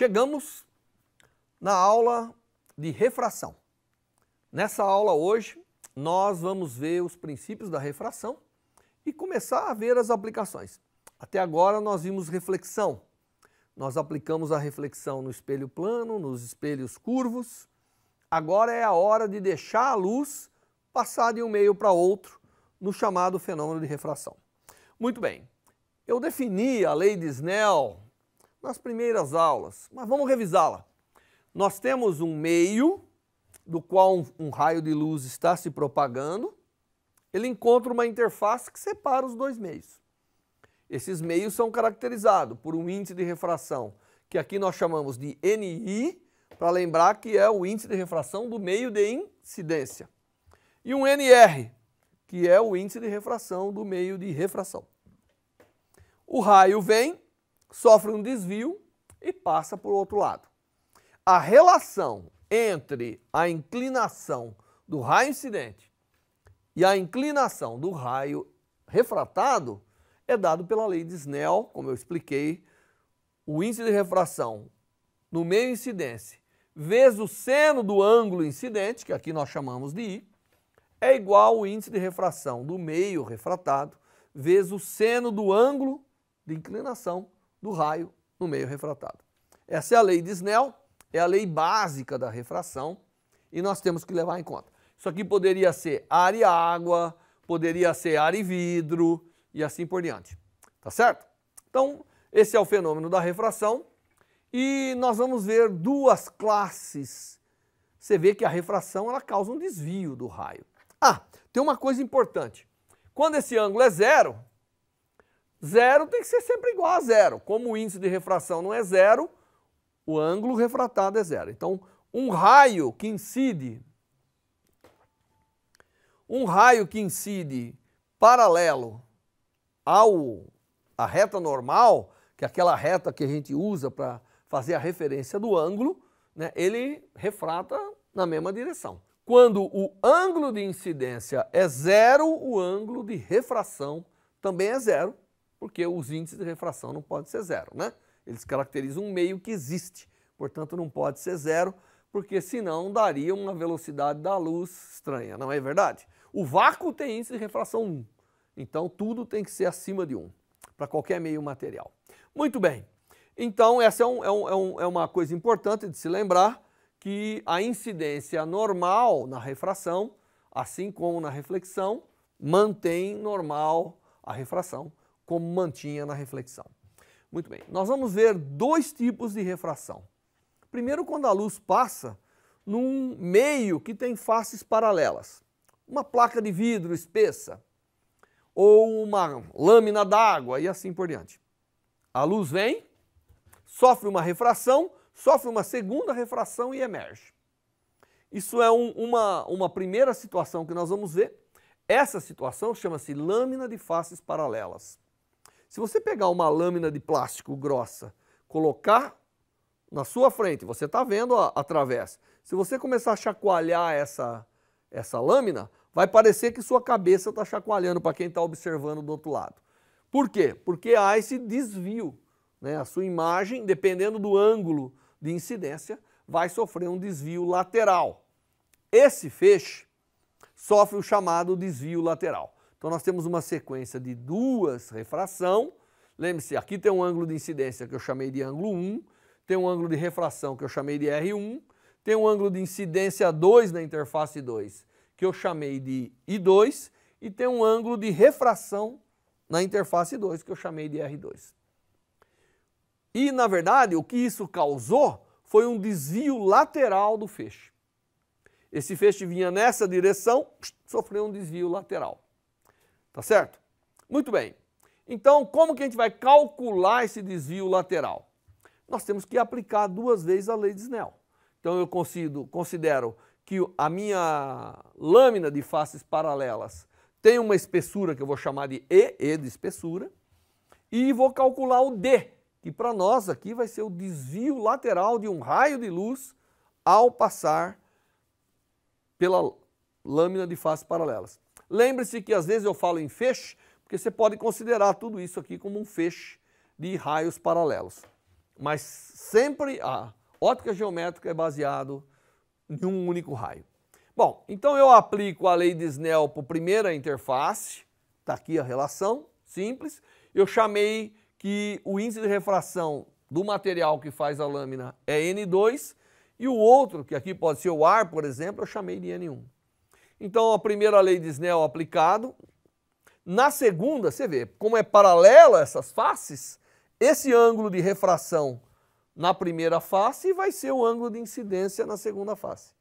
Chegamos na aula de refração. Nessa aula hoje, nós vamos ver os princípios da refração e começar a ver as aplicações. Até agora nós vimos reflexão. Nós aplicamos a reflexão no espelho plano, nos espelhos curvos. Agora é a hora de deixar a luz passar de um meio para outro no chamado fenômeno de refração. Muito bem. Eu defini a lei de Snell nas primeiras aulas, mas vamos revisá-la. Nós temos um meio do qual um, um raio de luz está se propagando, ele encontra uma interface que separa os dois meios. Esses meios são caracterizados por um índice de refração, que aqui nós chamamos de NI, para lembrar que é o índice de refração do meio de incidência. E um NR, que é o índice de refração do meio de refração. O raio vem, sofre um desvio e passa para o outro lado. A relação entre a inclinação do raio incidente e a inclinação do raio refratado é dado pela lei de Snell, como eu expliquei, o índice de refração no meio incidente vezes o seno do ângulo incidente, que aqui nós chamamos de I, é igual ao índice de refração do meio refratado vezes o seno do ângulo de inclinação, do raio no meio refratado. Essa é a lei de Snell, é a lei básica da refração e nós temos que levar em conta. Isso aqui poderia ser ar e água, poderia ser ar e vidro e assim por diante. Tá certo? Então, esse é o fenômeno da refração e nós vamos ver duas classes. Você vê que a refração ela causa um desvio do raio. Ah, tem uma coisa importante. Quando esse ângulo é zero, Zero tem que ser sempre igual a zero. Como o índice de refração não é zero, o ângulo refratado é zero. Então, um raio que incide, um raio que incide paralelo ao a reta normal, que é aquela reta que a gente usa para fazer a referência do ângulo, né, ele refrata na mesma direção. Quando o ângulo de incidência é zero, o ângulo de refração também é zero, porque os índices de refração não podem ser zero, né? Eles caracterizam um meio que existe, portanto não pode ser zero, porque senão daria uma velocidade da luz estranha, não é verdade? O vácuo tem índice de refração 1, então tudo tem que ser acima de 1, para qualquer meio material. Muito bem, então essa é, é, um, é, um, é uma coisa importante de se lembrar, que a incidência normal na refração, assim como na reflexão, mantém normal a refração como mantinha na reflexão. Muito bem, nós vamos ver dois tipos de refração. Primeiro, quando a luz passa num meio que tem faces paralelas, uma placa de vidro espessa ou uma lâmina d'água e assim por diante. A luz vem, sofre uma refração, sofre uma segunda refração e emerge. Isso é um, uma, uma primeira situação que nós vamos ver. Essa situação chama-se lâmina de faces paralelas. Se você pegar uma lâmina de plástico grossa, colocar na sua frente, você está vendo a, a travessa. Se você começar a chacoalhar essa, essa lâmina, vai parecer que sua cabeça está chacoalhando para quem está observando do outro lado. Por quê? Porque há esse desvio. Né? A sua imagem, dependendo do ângulo de incidência, vai sofrer um desvio lateral. Esse feixe sofre o chamado desvio lateral. Então nós temos uma sequência de duas refração. Lembre-se, aqui tem um ângulo de incidência que eu chamei de ângulo 1, tem um ângulo de refração que eu chamei de R1, tem um ângulo de incidência 2 na interface 2 que eu chamei de I2 e tem um ângulo de refração na interface 2 que eu chamei de R2. E na verdade, o que isso causou foi um desvio lateral do feixe. Esse feixe vinha nessa direção, sofreu um desvio lateral. Tá certo? Muito bem. Então, como que a gente vai calcular esse desvio lateral? Nós temos que aplicar duas vezes a lei de Snell. Então, eu considero, considero que a minha lâmina de faces paralelas tem uma espessura que eu vou chamar de E, E de espessura, e vou calcular o D, que para nós aqui vai ser o desvio lateral de um raio de luz ao passar pela lâmina de faces paralelas. Lembre-se que às vezes eu falo em feixe, porque você pode considerar tudo isso aqui como um feixe de raios paralelos. Mas sempre a ótica geométrica é baseado em um único raio. Bom, então eu aplico a lei de Snell para a primeira interface, está aqui a relação, simples. Eu chamei que o índice de refração do material que faz a lâmina é N2 e o outro, que aqui pode ser o ar, por exemplo, eu chamei de N1. Então, a primeira lei de Snell aplicado. Na segunda, você vê, como é paralela essas faces, esse ângulo de refração na primeira face vai ser o ângulo de incidência na segunda face.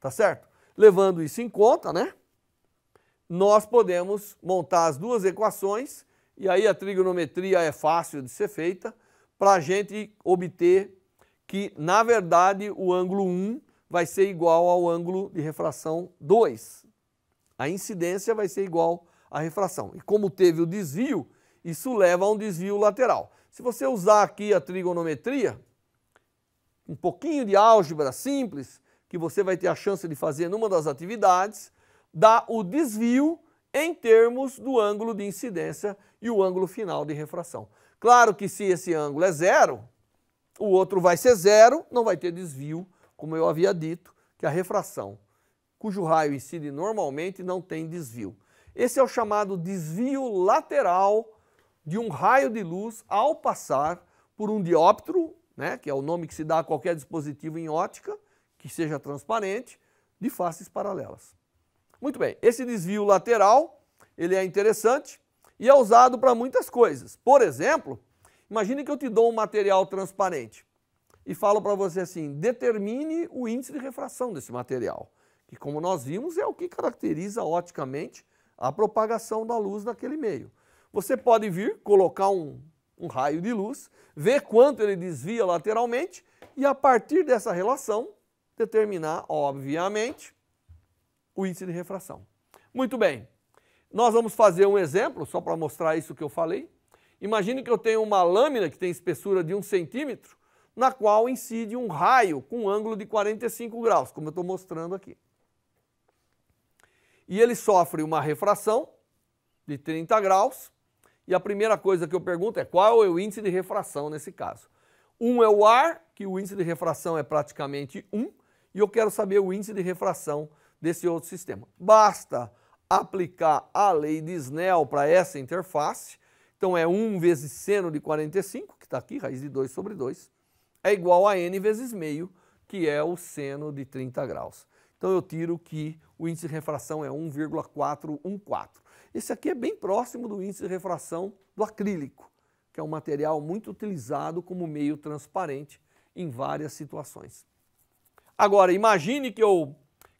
Tá certo? Levando isso em conta, né? Nós podemos montar as duas equações e aí a trigonometria é fácil de ser feita para a gente obter que, na verdade, o ângulo 1 vai ser igual ao ângulo de refração 2. A incidência vai ser igual à refração. E como teve o desvio, isso leva a um desvio lateral. Se você usar aqui a trigonometria, um pouquinho de álgebra simples, que você vai ter a chance de fazer numa das atividades, dá o desvio em termos do ângulo de incidência e o ângulo final de refração. Claro que se esse ângulo é zero, o outro vai ser zero, não vai ter desvio como eu havia dito, que a refração, cujo raio incide normalmente não tem desvio. Esse é o chamado desvio lateral de um raio de luz ao passar por um dióptro, né, que é o nome que se dá a qualquer dispositivo em ótica, que seja transparente, de faces paralelas. Muito bem, esse desvio lateral, ele é interessante e é usado para muitas coisas. Por exemplo, imagine que eu te dou um material transparente e falo para você assim: determine o índice de refração desse material, que, como nós vimos, é o que caracteriza oticamente a propagação da luz naquele meio. Você pode vir, colocar um, um raio de luz, ver quanto ele desvia lateralmente e, a partir dessa relação, determinar, obviamente, o índice de refração. Muito bem, nós vamos fazer um exemplo, só para mostrar isso que eu falei. Imagine que eu tenho uma lâmina que tem espessura de um centímetro na qual incide um raio com um ângulo de 45 graus, como eu estou mostrando aqui. E ele sofre uma refração de 30 graus, e a primeira coisa que eu pergunto é qual é o índice de refração nesse caso. Um é o ar, que o índice de refração é praticamente 1, um, e eu quero saber o índice de refração desse outro sistema. Basta aplicar a lei de Snell para essa interface, então é 1 vezes seno de 45, que está aqui, raiz de 2 sobre 2, é igual a n vezes meio, que é o seno de 30 graus. Então eu tiro que o índice de refração é 1,414. Esse aqui é bem próximo do índice de refração do acrílico, que é um material muito utilizado como meio transparente em várias situações. Agora, imagine que eu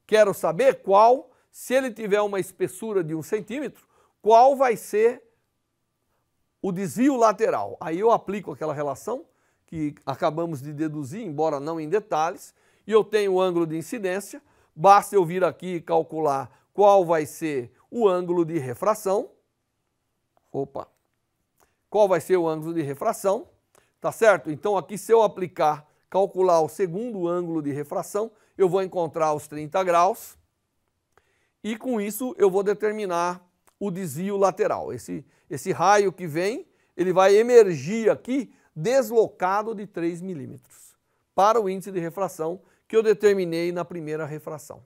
quero saber qual, se ele tiver uma espessura de 1 centímetro, qual vai ser o desvio lateral. Aí eu aplico aquela relação que acabamos de deduzir, embora não em detalhes, e eu tenho o ângulo de incidência, basta eu vir aqui e calcular qual vai ser o ângulo de refração. Opa! Qual vai ser o ângulo de refração? Tá certo? Então aqui se eu aplicar, calcular o segundo ângulo de refração, eu vou encontrar os 30 graus. E com isso eu vou determinar o desvio lateral. Esse, esse raio que vem, ele vai emergir aqui deslocado de 3 milímetros para o índice de refração que eu determinei na primeira refração.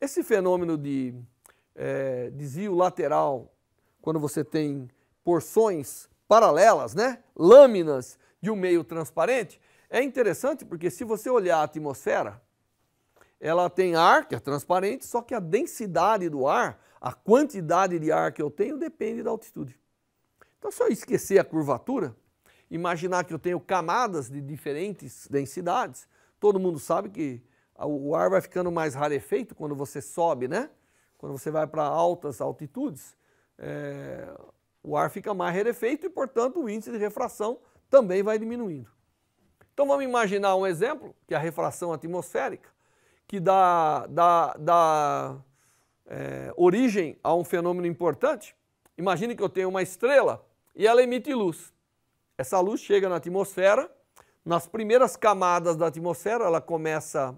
Esse fenômeno de é, desvio lateral, quando você tem porções paralelas, né? lâminas de um meio transparente, é interessante porque se você olhar a atmosfera, ela tem ar que é transparente, só que a densidade do ar, a quantidade de ar que eu tenho depende da altitude. Então, se eu esquecer a curvatura, imaginar que eu tenho camadas de diferentes densidades. Todo mundo sabe que o ar vai ficando mais rarefeito quando você sobe, né? Quando você vai para altas altitudes, é, o ar fica mais rarefeito e, portanto, o índice de refração também vai diminuindo. Então vamos imaginar um exemplo, que é a refração atmosférica, que dá, dá, dá é, origem a um fenômeno importante. Imagine que eu tenho uma estrela e ela emite luz. Essa luz chega na atmosfera, nas primeiras camadas da atmosfera ela começa a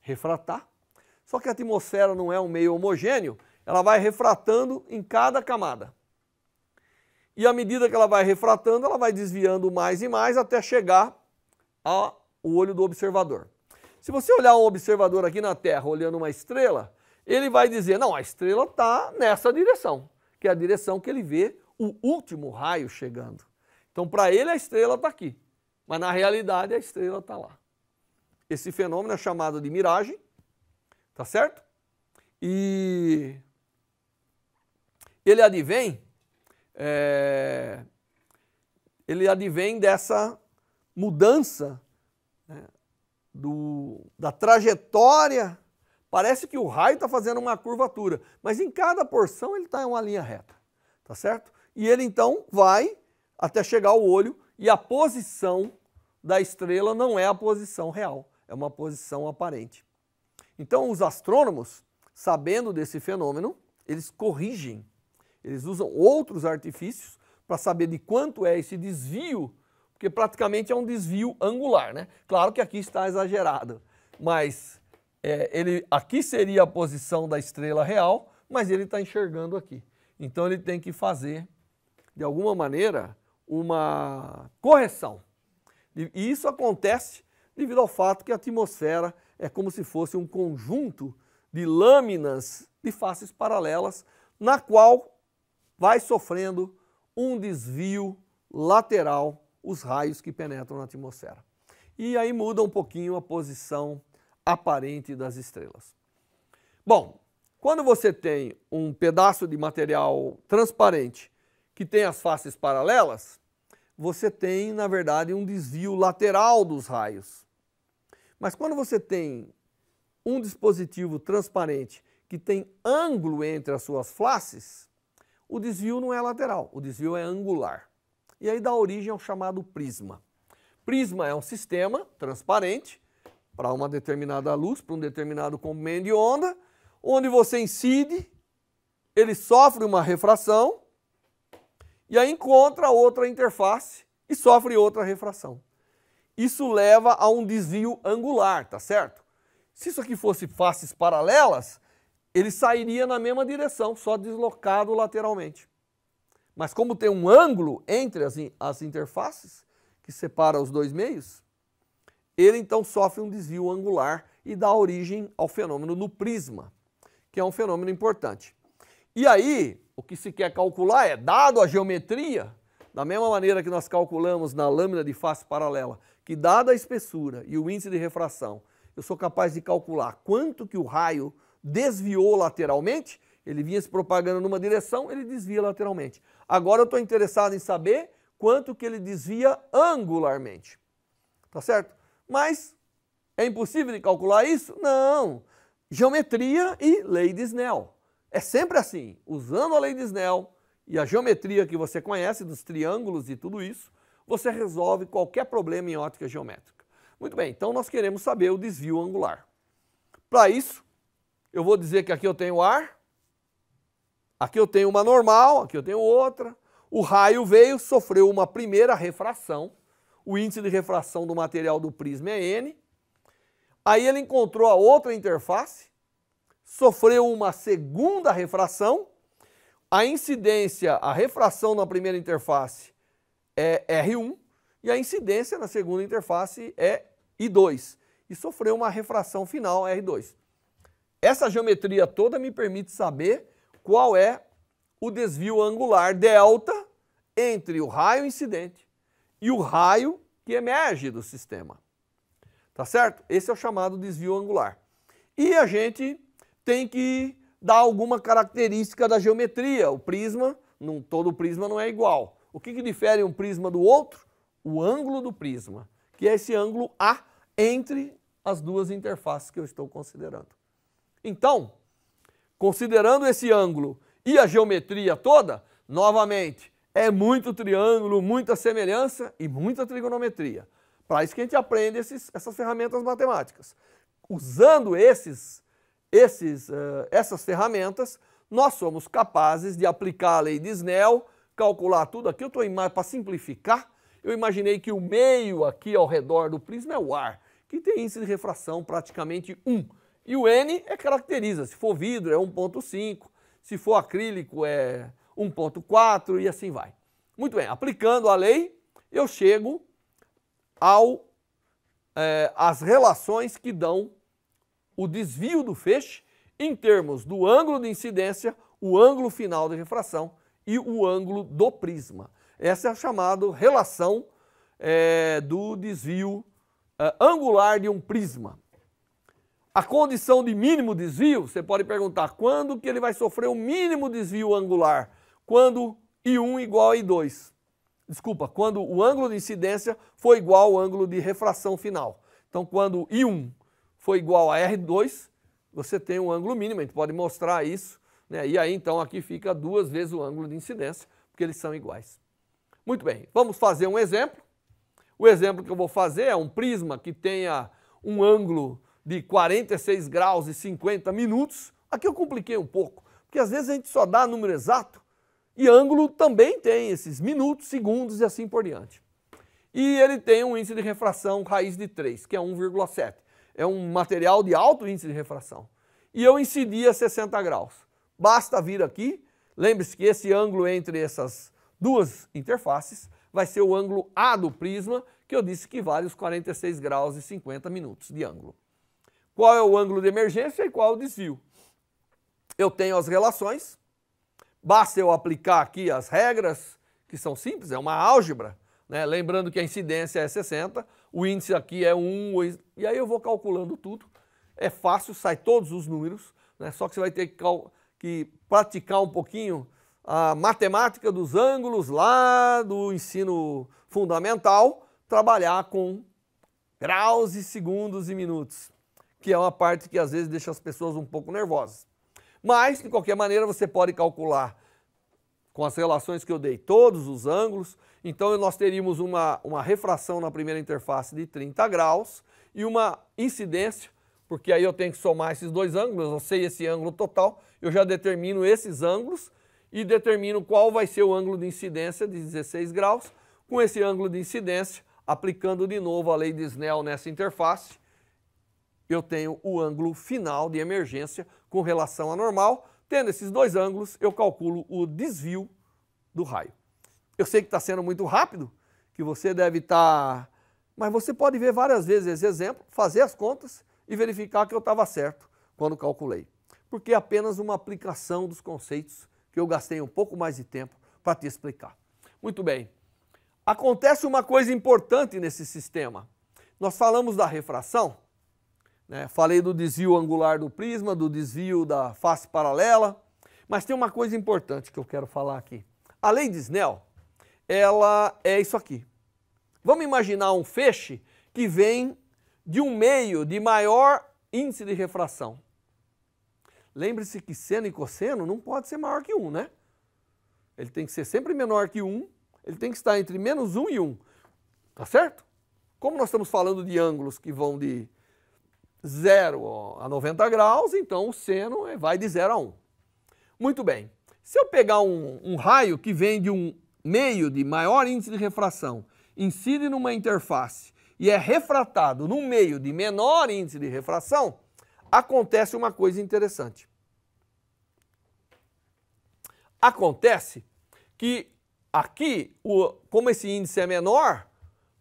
refratar. Só que a atmosfera não é um meio homogêneo, ela vai refratando em cada camada. E à medida que ela vai refratando, ela vai desviando mais e mais até chegar ao olho do observador. Se você olhar um observador aqui na Terra olhando uma estrela, ele vai dizer: não, a estrela está nessa direção, que é a direção que ele vê o último raio chegando. Então, para ele, a estrela está aqui, mas na realidade, a estrela está lá. Esse fenômeno é chamado de miragem, tá certo? E ele advém, é, ele advém dessa mudança né, do, da trajetória. Parece que o raio está fazendo uma curvatura, mas em cada porção ele está em uma linha reta, tá certo? E ele então vai até chegar ao olho e a posição da estrela não é a posição real, é uma posição aparente. Então, os astrônomos, sabendo desse fenômeno, eles corrigem, eles usam outros artifícios para saber de quanto é esse desvio, porque praticamente é um desvio angular, né? Claro que aqui está exagerado, mas é, ele, aqui seria a posição da estrela real, mas ele está enxergando aqui. Então ele tem que fazer, de alguma maneira, uma correção. E isso acontece devido ao fato que a atmosfera é como se fosse um conjunto de lâminas de faces paralelas, na qual vai sofrendo um desvio lateral os raios que penetram na atmosfera. E aí muda um pouquinho a posição aparente das estrelas. Bom, quando você tem um pedaço de material transparente que tem as faces paralelas, você tem, na verdade, um desvio lateral dos raios. Mas quando você tem um dispositivo transparente que tem ângulo entre as suas faces, o desvio não é lateral, o desvio é angular. E aí dá origem ao chamado prisma. Prisma é um sistema transparente para uma determinada luz, para um determinado comprimento de onda, onde você incide, ele sofre uma refração e aí encontra outra interface e sofre outra refração. Isso leva a um desvio angular, tá certo? Se isso aqui fosse faces paralelas, ele sairia na mesma direção, só deslocado lateralmente. Mas como tem um ângulo entre as, as interfaces, que separa os dois meios, ele então sofre um desvio angular e dá origem ao fenômeno do prisma, que é um fenômeno importante. E aí, o que se quer calcular é, dado a geometria, da mesma maneira que nós calculamos na lâmina de face paralela, que dada a espessura e o índice de refração, eu sou capaz de calcular quanto que o raio desviou lateralmente, ele vinha se propagando numa direção, ele desvia lateralmente. Agora eu estou interessado em saber quanto que ele desvia angularmente. Tá certo? Mas é impossível de calcular isso? Não. Geometria e lei de Snell. É sempre assim, usando a lei de Snell e a geometria que você conhece dos triângulos e tudo isso, você resolve qualquer problema em ótica geométrica. Muito bem, então nós queremos saber o desvio angular. Para isso, eu vou dizer que aqui eu tenho ar, aqui eu tenho uma normal, aqui eu tenho outra. O raio veio, sofreu uma primeira refração. O índice de refração do material do prisma é N. Aí ele encontrou a outra interface, sofreu uma segunda refração. A incidência, a refração na primeira interface é R1 e a incidência na segunda interface é I2 e sofreu uma refração final R2. Essa geometria toda me permite saber qual é o desvio angular delta entre o raio incidente e o raio que emerge do sistema. Tá certo? Esse é o chamado desvio angular. E a gente tem que dar alguma característica da geometria. O prisma, não, todo prisma não é igual. O que, que difere um prisma do outro? O ângulo do prisma, que é esse ângulo A entre as duas interfaces que eu estou considerando. Então, considerando esse ângulo e a geometria toda, novamente, é muito triângulo, muita semelhança e muita trigonometria. Para isso que a gente aprende esses, essas ferramentas matemáticas. Usando esses esses, eh, essas ferramentas, nós somos capazes de aplicar a lei de Snell, calcular tudo aqui. Eu estou para simplificar, eu imaginei que o meio aqui ao redor do prisma é o ar, que tem índice de refração praticamente 1. E o N é caracteriza, se for vidro é 1.5, se for acrílico é 1.4 e assim vai. Muito bem, aplicando a lei, eu chego ao é, eh, as relações que dão o desvio do feixe em termos do ângulo de incidência, o ângulo final de refração e o ângulo do prisma. Essa é a chamada relação é, do desvio é, angular de um prisma. A condição de mínimo desvio, você pode perguntar quando que ele vai sofrer o mínimo desvio angular? Quando I1 igual a I2. Desculpa, quando o ângulo de incidência foi igual ao ângulo de refração final. Então, quando I1 foi igual a R2, você tem um ângulo mínimo, a gente pode mostrar isso, né? e aí então aqui fica duas vezes o ângulo de incidência, porque eles são iguais. Muito bem, vamos fazer um exemplo. O exemplo que eu vou fazer é um prisma que tenha um ângulo de 46 graus e 50 minutos. Aqui eu compliquei um pouco, porque às vezes a gente só dá número exato e ângulo também tem esses minutos, segundos e assim por diante. E ele tem um índice de refração raiz de 3, que é 1,7 é um material de alto índice de refração. E eu incidi a 60 graus. Basta vir aqui, lembre-se que esse ângulo entre essas duas interfaces vai ser o ângulo A do prisma, que eu disse que vale os 46 graus e 50 minutos de ângulo. Qual é o ângulo de emergência e qual é o desvio? Eu tenho as relações, basta eu aplicar aqui as regras, que são simples, é uma álgebra, né? lembrando que a incidência é 60, o índice aqui é 1, e aí eu vou calculando tudo. É fácil, sai todos os números, né? só que você vai ter que, que praticar um pouquinho a matemática dos ângulos lá do ensino fundamental, trabalhar com graus e segundos e minutos, que é uma parte que às vezes deixa as pessoas um pouco nervosas. Mas, de qualquer maneira, você pode calcular com as relações que eu dei, todos os ângulos. Então, nós teríamos uma, uma refração na primeira interface de 30 graus e uma incidência, porque aí eu tenho que somar esses dois ângulos, eu sei esse ângulo total, eu já determino esses ângulos e determino qual vai ser o ângulo de incidência de 16 graus. Com esse ângulo de incidência, aplicando de novo a lei de Snell nessa interface, eu tenho o ângulo final de emergência com relação à normal, Tendo esses dois ângulos, eu calculo o desvio do raio. Eu sei que está sendo muito rápido, que você deve estar. Tá... Mas você pode ver várias vezes esse exemplo, fazer as contas e verificar que eu estava certo quando calculei. Porque é apenas uma aplicação dos conceitos que eu gastei um pouco mais de tempo para te explicar. Muito bem. Acontece uma coisa importante nesse sistema. Nós falamos da refração né? Falei do desvio angular do prisma, do desvio da face paralela, mas tem uma coisa importante que eu quero falar aqui. A lei de Snell, ela é isso aqui. Vamos imaginar um feixe que vem de um meio de maior índice de refração. Lembre-se que seno e cosseno não pode ser maior que 1, né? Ele tem que ser sempre menor que 1, ele tem que estar entre menos 1 e 1, tá certo? Como nós estamos falando de ângulos que vão de 0 a 90 graus, então o seno é, vai de 0 a 1. Muito bem. Se eu pegar um, um raio que vem de um meio de maior índice de refração, incide numa interface e é refratado num meio de menor índice de refração, acontece uma coisa interessante. Acontece que aqui, como esse índice é menor,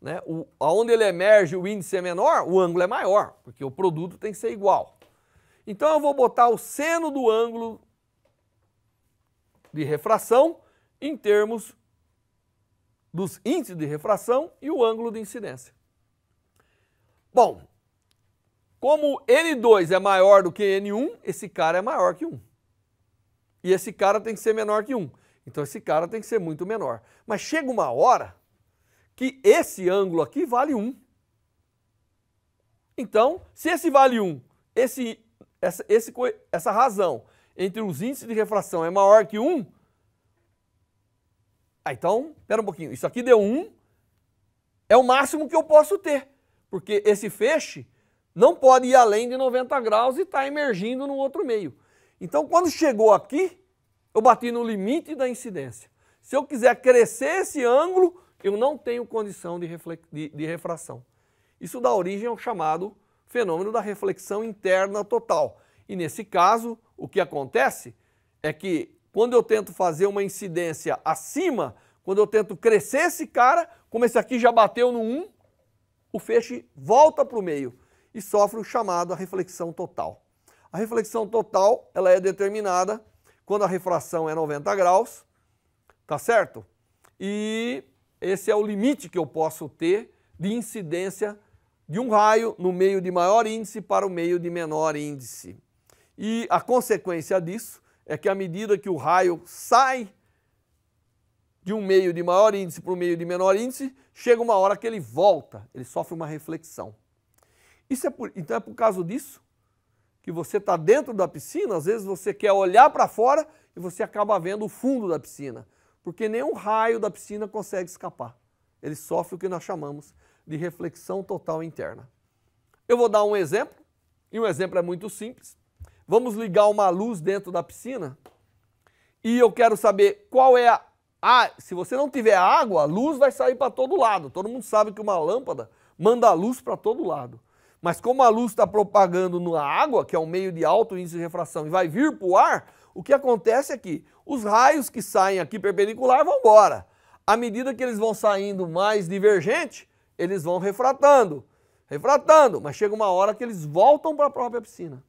né, o, ele emerge o índice é menor, o ângulo é maior, porque o produto tem que ser igual. Então eu vou botar o seno do ângulo de refração em termos dos índices de refração e o ângulo de incidência. Bom, como N2 é maior do que N1, esse cara é maior que 1. E esse cara tem que ser menor que 1. Então esse cara tem que ser muito menor. Mas chega uma hora que esse ângulo aqui vale 1. Então, se esse vale 1, esse, essa, esse, essa razão entre os índices de refração é maior que 1, ah, então, espera um pouquinho, isso aqui deu 1, é o máximo que eu posso ter, porque esse feixe não pode ir além de 90 graus e está emergindo no outro meio. Então, quando chegou aqui, eu bati no limite da incidência. Se eu quiser crescer esse ângulo, eu não tenho condição de, de, de refração. Isso dá origem ao chamado fenômeno da reflexão interna total. E nesse caso, o que acontece é que quando eu tento fazer uma incidência acima, quando eu tento crescer esse cara, como esse aqui já bateu no 1, o feixe volta para o meio e sofre o chamado a reflexão total. A reflexão total ela é determinada quando a refração é 90 graus, tá certo? E esse é o limite que eu posso ter de incidência de um raio no meio de maior índice para o meio de menor índice. E a consequência disso é que à medida que o raio sai de um meio de maior índice para um meio de menor índice, chega uma hora que ele volta, ele sofre uma reflexão. É por, então é por causa disso que você está dentro da piscina, às vezes você quer olhar para fora e você acaba vendo o fundo da piscina porque nenhum raio da piscina consegue escapar. Ele sofre o que nós chamamos de reflexão total interna. Eu vou dar um exemplo, e um exemplo é muito simples. Vamos ligar uma luz dentro da piscina e eu quero saber qual é a. Ah, se você não tiver água, a luz vai sair para todo lado. Todo mundo sabe que uma lâmpada manda a luz para todo lado. Mas como a luz está propagando na água, que é um meio de alto índice de refração, e vai vir para o ar, o que acontece é que os raios que saem aqui perpendicular vão embora. À medida que eles vão saindo mais divergente, eles vão refratando, refratando, mas chega uma hora que eles voltam para a própria piscina.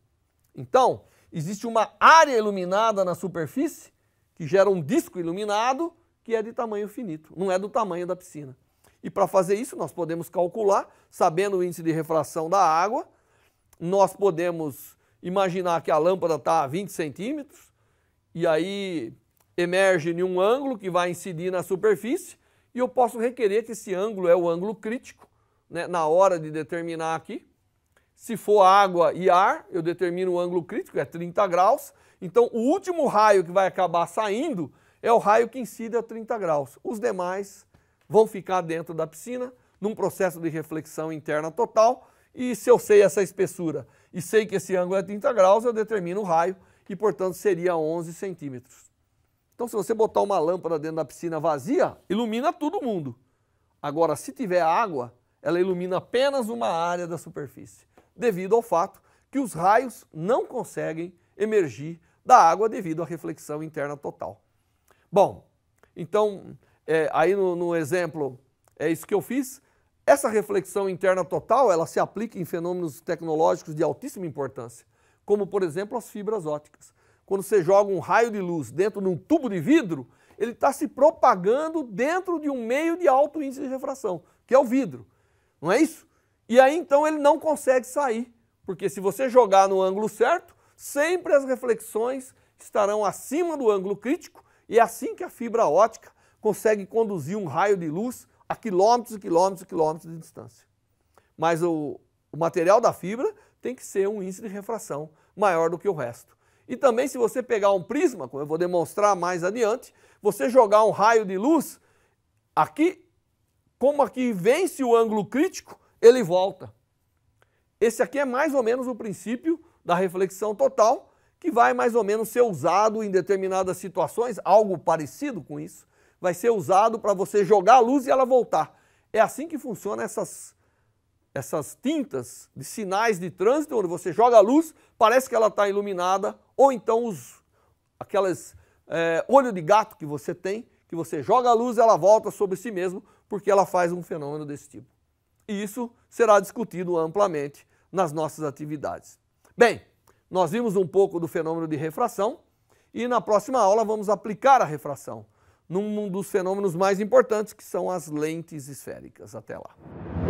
Então, existe uma área iluminada na superfície que gera um disco iluminado que é de tamanho finito, não é do tamanho da piscina. E para fazer isso, nós podemos calcular, sabendo o índice de refração da água, nós podemos imaginar que a lâmpada está a 20 centímetros, e aí emerge em um ângulo que vai incidir na superfície e eu posso requerer que esse ângulo é o ângulo crítico né, na hora de determinar aqui. Se for água e ar, eu determino o ângulo crítico, é 30 graus. Então o último raio que vai acabar saindo é o raio que incide a 30 graus. Os demais vão ficar dentro da piscina, num processo de reflexão interna total. E se eu sei essa espessura e sei que esse ângulo é 30 graus, eu determino o raio que, portanto, seria 11 centímetros. Então, se você botar uma lâmpada dentro da piscina vazia, ilumina todo mundo. Agora, se tiver água, ela ilumina apenas uma área da superfície, devido ao fato que os raios não conseguem emergir da água devido à reflexão interna total. Bom, então, é, aí no, no exemplo, é isso que eu fiz. Essa reflexão interna total, ela se aplica em fenômenos tecnológicos de altíssima importância como por exemplo as fibras óticas. Quando você joga um raio de luz dentro de um tubo de vidro, ele está se propagando dentro de um meio de alto índice de refração, que é o vidro, não é isso? E aí então ele não consegue sair, porque se você jogar no ângulo certo, sempre as reflexões estarão acima do ângulo crítico e é assim que a fibra ótica consegue conduzir um raio de luz a quilômetros e quilômetros e quilômetros de distância. Mas o, o material da fibra tem que ser um índice de refração maior do que o resto. E também se você pegar um prisma, como eu vou demonstrar mais adiante, você jogar um raio de luz, aqui, como aqui vence o ângulo crítico, ele volta. Esse aqui é mais ou menos o princípio da reflexão total, que vai mais ou menos ser usado em determinadas situações, algo parecido com isso, vai ser usado para você jogar a luz e ela voltar. É assim que funcionam essas essas tintas de sinais de trânsito, onde você joga a luz, parece que ela está iluminada, ou então os, aquelas é, olho de gato que você tem, que você joga a luz, ela volta sobre si mesmo, porque ela faz um fenômeno desse tipo. E isso será discutido amplamente nas nossas atividades. Bem, nós vimos um pouco do fenômeno de refração e na próxima aula vamos aplicar a refração num dos fenômenos mais importantes que são as lentes esféricas. Até lá.